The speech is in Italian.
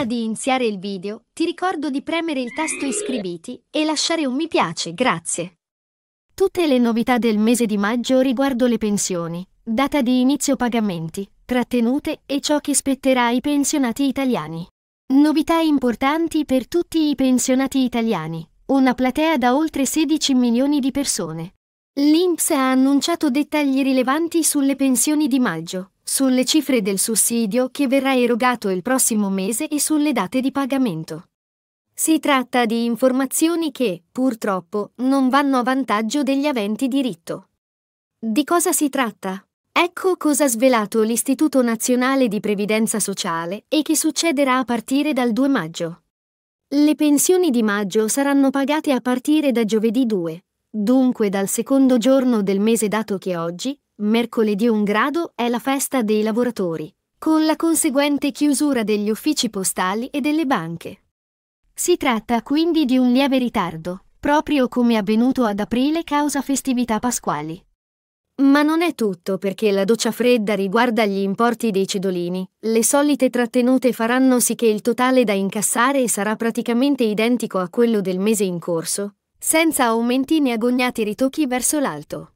Prima di iniziare il video, ti ricordo di premere il tasto iscriviti e lasciare un mi piace, grazie. Tutte le novità del mese di maggio riguardo le pensioni, data di inizio pagamenti, trattenute e ciò che spetterà ai pensionati italiani. Novità importanti per tutti i pensionati italiani, una platea da oltre 16 milioni di persone. L'INPS ha annunciato dettagli rilevanti sulle pensioni di maggio, sulle cifre del sussidio che verrà erogato il prossimo mese e sulle date di pagamento. Si tratta di informazioni che, purtroppo, non vanno a vantaggio degli aventi diritto. Di cosa si tratta? Ecco cosa ha svelato l'Istituto Nazionale di Previdenza Sociale e che succederà a partire dal 2 maggio. Le pensioni di maggio saranno pagate a partire da giovedì 2, dunque dal secondo giorno del mese dato che oggi, mercoledì 1 grado è la festa dei lavoratori, con la conseguente chiusura degli uffici postali e delle banche. Si tratta quindi di un lieve ritardo, proprio come avvenuto ad aprile causa festività pasquali. Ma non è tutto perché la doccia fredda riguarda gli importi dei cedolini. Le solite trattenute faranno sì che il totale da incassare sarà praticamente identico a quello del mese in corso, senza aumenti né agognati ritocchi verso l'alto.